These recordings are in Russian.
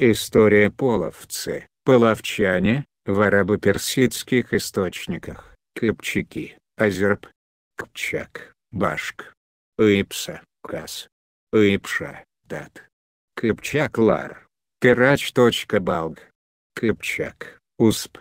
История половцы, половчане, в арабо-персидских источниках, кыпчаки, азерб, кпчак, башк, Ипса, кас, Ипша, дат, кыпчак лар, кирач.балг, кыпчак, усп,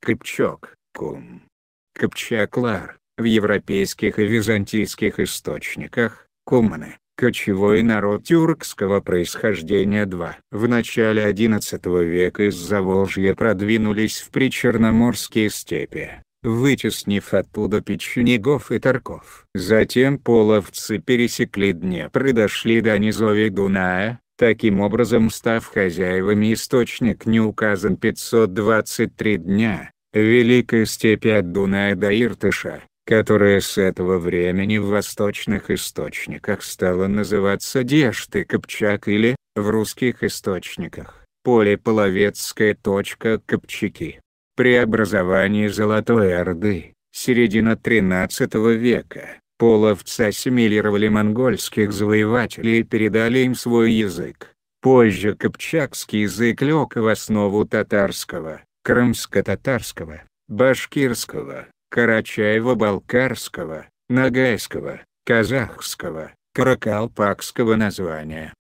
кыпчок, кум, кыпчак лар, в европейских и византийских источниках, куманы, Кочевой народ тюркского происхождения 2. В начале XI века из Заволжья продвинулись в причерноморские степи, вытеснив оттуда печенегов и тарков. Затем половцы пересекли Днепр и дошли до низовья Дуная, таким образом став хозяевами источник не указан 523 дня, Великой степи от Дуная до Иртыша, Которая с этого времени в восточных источниках стала называться Дешты Копчак или, в русских источниках, Полеполовецкая точка Копчаки. Преобразование Золотой Орды, середина XIII века, половцы ассимилировали монгольских завоевателей и передали им свой язык. Позже копчакский язык лег в основу татарского, крымско-татарского, башкирского, Карачаево-Балкарского, Ногайского, Казахского, Каракалпакского названия.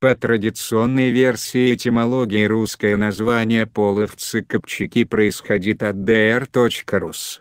По традиционной версии этимологии русское название половцы-копчаки происходит от dr.rus.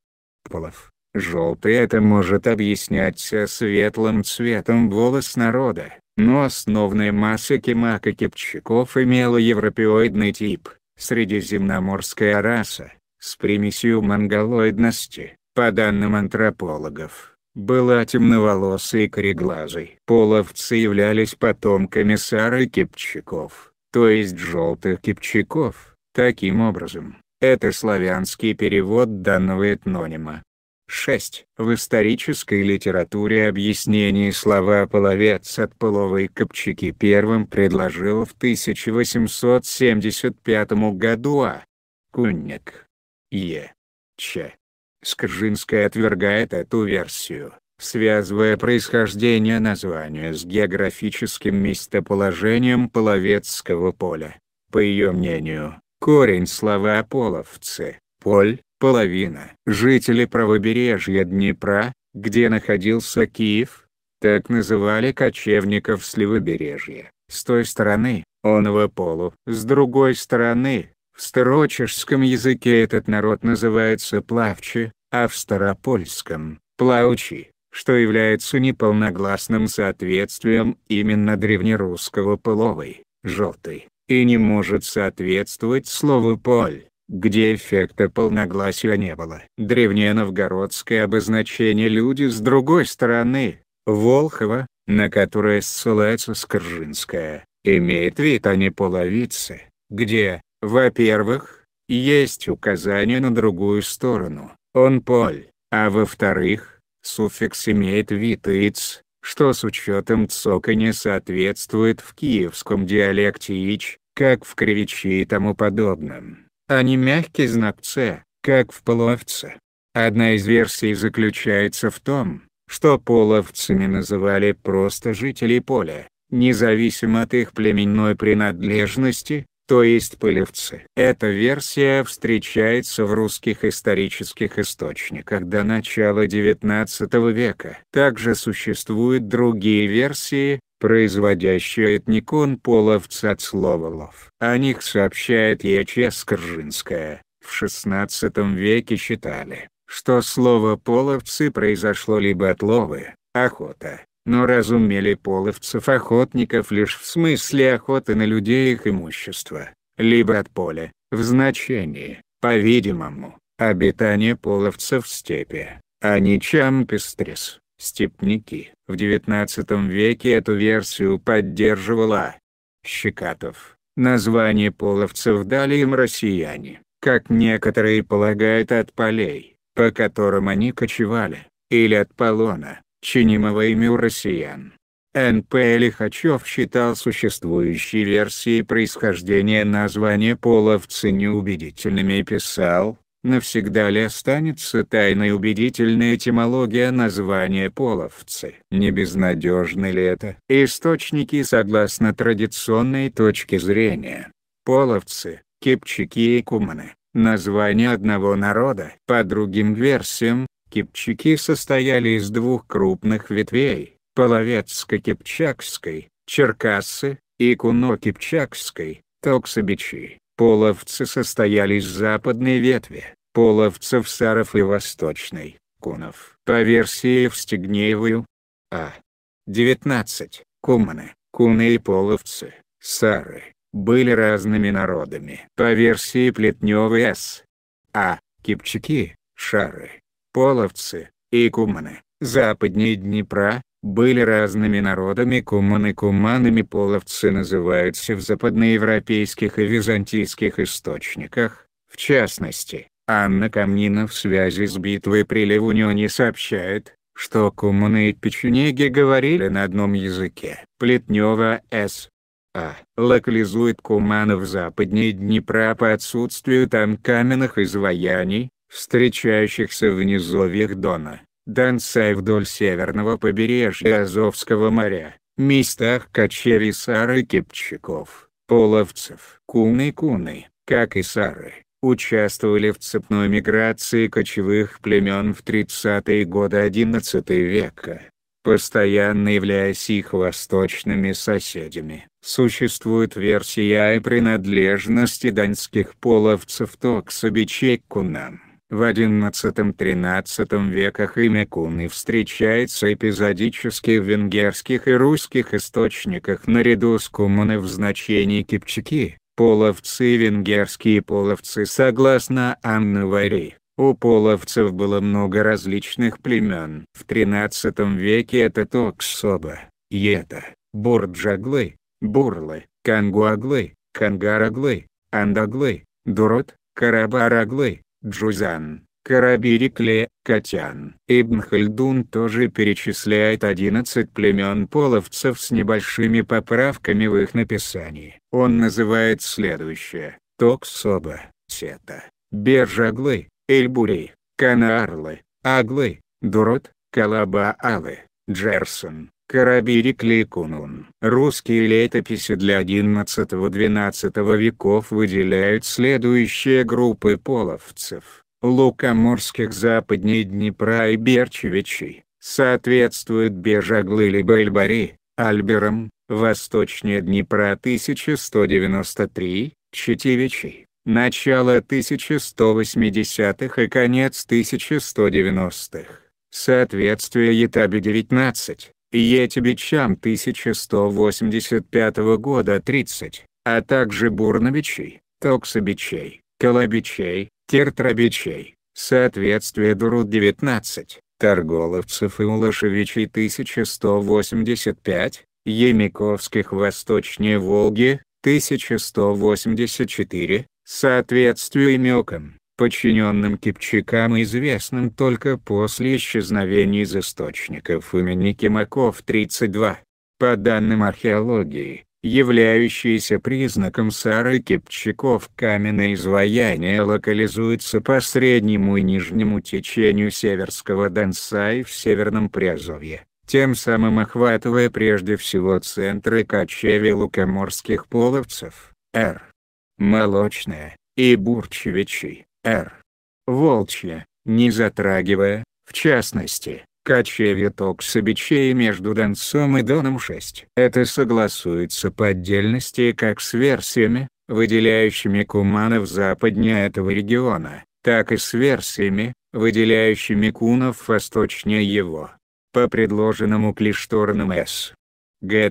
Полов, желтый это может объясняться светлым цветом волос народа, но основная масса кимака-кипчаков имела европеоидный тип, средиземноморская раса с примесью монголоидности, по данным антропологов, была темноволосой и кореглазой. Половцы являлись потомками сары кипчаков, то есть желтых кипчаков. Таким образом, это славянский перевод данного этнонима. 6. В исторической литературе объяснение слова «половец» от половой копчаки первым предложил в 1875 году А. Кунник. Е. Ч. Скржинская отвергает эту версию, связывая происхождение названия с географическим местоположением Половецкого поля. По ее мнению, корень слова «половцы» — «поль», «половина». Жители правобережья Днепра, где находился Киев, так называли кочевников с левобережья, с той стороны, онова полу. С другой стороны, в старочешском языке этот народ называется плавчи, а в старопольском – плаучи, что является неполногласным соответствием именно древнерусского половой, желтой, и не может соответствовать слову «поль» где эффекта полногласия не было. Древнее новгородское обозначение «люди» с другой стороны, Волхова, на которое ссылается Скоржинская, имеет вид о а неполовице, где, во-первых, есть указание на другую сторону, он поль, а во-вторых, суффикс имеет вид «иц», что с учетом цока не соответствует в киевском диалекте «ич», как в кривичи и тому подобном, а не мягкий знак «ц», как в половце. Одна из версий заключается в том, что половцами называли просто жителей поля, независимо от их племенной принадлежности, то есть пылевцы. Эта версия встречается в русских исторических источниках до начала XIX века. Также существуют другие версии, производящие этникон половца от слова «лов». О них сообщает Яче Скоржинская. В XVI веке считали, что слово «половцы» произошло либо от ловы, охота, но разумели половцев-охотников лишь в смысле охоты на людей их имущества, либо от поля, в значении, по-видимому, обитания половцев в степи, а не чампестрис, степники. В XIX веке эту версию поддерживала Щекатов. Название половцев дали им россияне, как некоторые полагают от полей, по которым они кочевали, или от полона чинимого ими у россиян. Н.П. Лихачев считал существующие версии происхождения названия половцы неубедительными и писал, навсегда ли останется тайной убедительная этимология названия половцы. Не безнадежно ли это? Источники согласно традиционной точке зрения. Половцы, кипчаки и куманы – название одного народа. По другим версиям, Кипчаки состояли из двух крупных ветвей – Половецко-Кипчакской, Черкассы, и Куно-Кипчакской, Токсабичи. Половцы состояли из западной ветви, половцев Саров и восточной, Кунов. По версии Евстигнеевую, а. 19. Куманы, куны и половцы, Сары, были разными народами. По версии Плетневой С. А. Кипчаки, Шары, половцы и куманы, западнее Днепра, были разными народами куманы куманами половцы называются в западноевропейских и византийских источниках, в частности, Анна Камнина в связи с битвой при Ливунионе сообщает, что куманы и печенеги говорили на одном языке. Плетнева С. А. Локализует куманов западнее Днепра по отсутствию там каменных изваяний, встречающихся в низовьях Дона, Донца и вдоль северного побережья Азовского моря, местах кочевий сары кипчаков, половцев. Куны-куны, как и сары, участвовали в цепной миграции кочевых племен в 30-е годы XI века постоянно являясь их восточными соседями. Существует версия о принадлежности донских половцев то к собичей кунам, в XI-XIII веках имя Куны встречается эпизодически в венгерских и русских источниках наряду с Куманы в значении кипчаки, половцы венгерские половцы согласно Анны Вари. У половцев было много различных племен. В XIII веке это Токсоба, Ета, Бурджаглы, Бурлы, Кангуаглы, Кангараглы, Андаглы, Дурот, Карабараглы, Джузан, Карабирикле, Катян. Ибн Хальдун тоже перечисляет 11 племен половцев с небольшими поправками в их написании. Он называет следующее. Токсоба, Сета, Бержаглы, Эльбури, Канаарлы, Аглы, Дурот, Калабаалы, Джерсон, Карабири-Кликунун. Русские летописи для 11-12 веков выделяют следующие группы половцев. Лукоморских западней Днепра и Берчевичей, соответствуют Бежаглы либо Эльбари, Альберам, восточнее Днепра 1193, Четевичей, начало 1180-х и конец 1190-х, соответствие Ятаби 19, Етебичам 1185 года 30, а также Бурновичей, Токсобичей, Колобичей, Тертробичей, соответствие Дуруд 19, Торголовцев и Улашевичей 1185, Емиковских восточнее Волги 1184, соответствие Мелкам подчиненным Кипчакам и известным только после исчезновения из источников имени Кимаков-32. По данным археологии, являющиеся признаком Сары Кипчаков каменное изваяние локализуется по среднему и нижнему течению Северского Донца и в Северном Приазовье, тем самым охватывая прежде всего центры кочевий лукоморских половцев, Р. Молочная, и Бурчевичи. Р. Волчья, не затрагивая, в частности, качевья ток с обечей между Донцом и Доном 6. Это согласуется по отдельности как с версиями, выделяющими куманов западнее этого региона, так и с версиями, выделяющими кунов восточнее его. По предложенному Клишторном С. Г.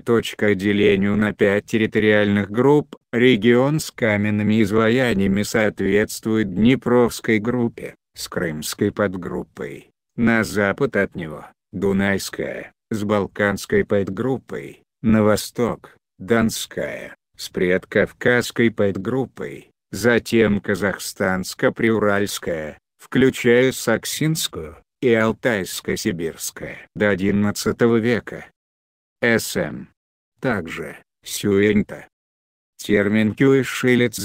Делению на пять территориальных групп, регион с каменными изваяниями соответствует Днепровской группе, с Крымской подгруппой, на запад от него, Дунайская, с Балканской подгруппой, на восток, Донская, с предкавказской подгруппой, затем Казахстанско-Приуральская, включая Саксинскую, и Алтайско-Сибирская. До XI века, СМ. Также, Сюэньта. Термин Кюэшилец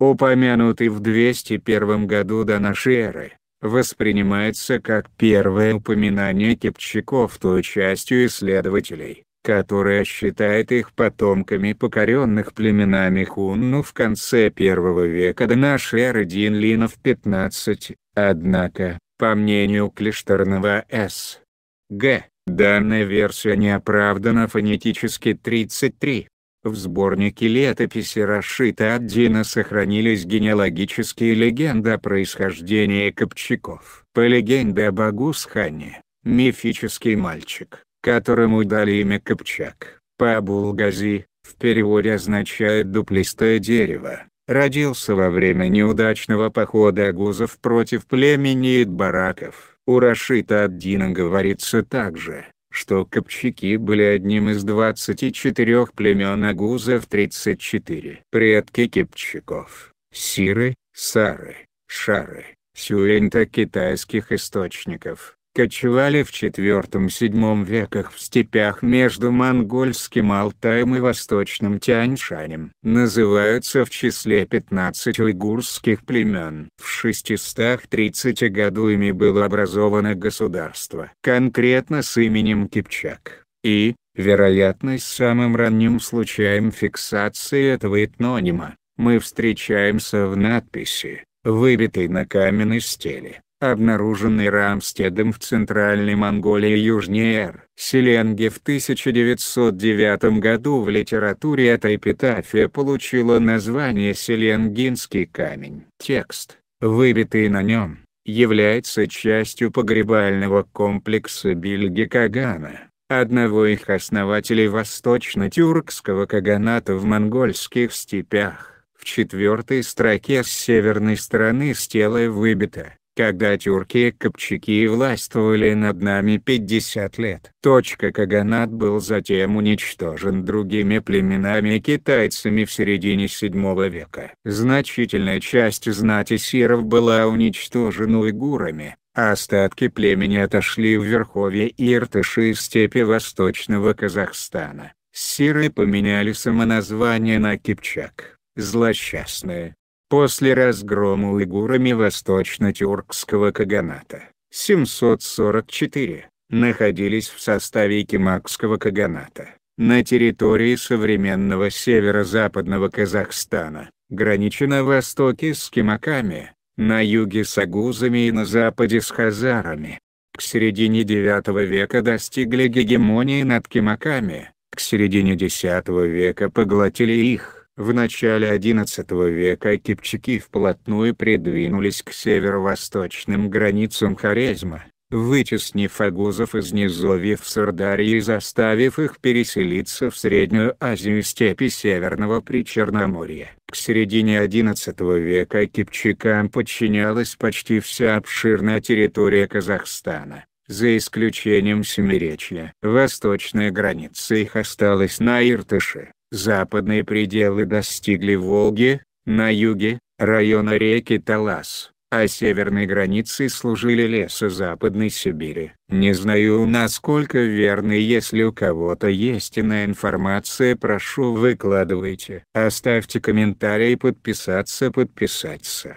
упомянутый в 201 году до нашей эры, воспринимается как первое упоминание кипчаков той частью исследователей, которая считает их потомками покоренных племенами Хунну в конце первого века до нашей эры Динлинов 15, однако, по мнению Клиштернова С. Г. Данная версия не оправдана фонетически 33. В сборнике летописи Рашита Аддина сохранились генеалогические легенды о происхождении Копчаков. По легенде об Агусхане, мифический мальчик, которому дали имя Копчак, по Абулгази, в переводе означает «дуплистое дерево», родился во время неудачного похода агузов против племени Идбараков. У Рашита Аддина говорится также, что копчаки были одним из 24 племен агузов 34. Предки кипчаков, сиры, сары, шары, сюэнта китайских источников, кочевали в IV-VII веках в степях между монгольским Алтаем и восточным Тяньшанем. Называются в числе 15 уйгурских племен. В 630 году ими было образовано государство. Конкретно с именем Кипчак. И, вероятно, с самым ранним случаем фиксации этого этнонима, мы встречаемся в надписи, выбитой на каменной стеле обнаруженный Рамстедом в Центральной Монголии южнее Р. Селенге в 1909 году в литературе этой эпитафия получила название «Селенгинский камень». Текст, выбитый на нем, является частью погребального комплекса Бильги Кагана, одного их основателей восточно-тюркского каганата в монгольских степях. В четвертой строке с северной стороны стела выбито когда тюрки и копчаки властвовали над нами 50 лет. Точка Каганат был затем уничтожен другими племенами китайцами в середине VII века. Значительная часть знати сиров была уничтожена уйгурами, а остатки племени отошли в верховье Иртыши и степи восточного Казахстана. Сиры поменяли самоназвание на кипчак, злосчастные, После разгрома уйгурами восточно-тюркского каганата 744 находились в составе Кимакского каганата на территории современного северо-западного Казахстана, гранича на востоке с кимаками, на юге с агузами и на западе с хазарами. К середине IX века достигли гегемонии над кимаками, к середине X века поглотили их. В начале XI века кипчаки вплотную придвинулись к северо-восточным границам Хорезма, вытеснив агузов из низовьев Сардарии и заставив их переселиться в Среднюю Азию и степи Северного Причерноморья. К середине XI века кипчакам подчинялась почти вся обширная территория Казахстана за исключением Семиречья. Восточная граница их осталась на Иртыше. Западные пределы достигли Волги, на юге – района реки Талас, а северной границей служили леса Западной Сибири. Не знаю насколько верны, если у кого-то есть иная информация прошу выкладывайте. Оставьте комментарий подписаться подписаться.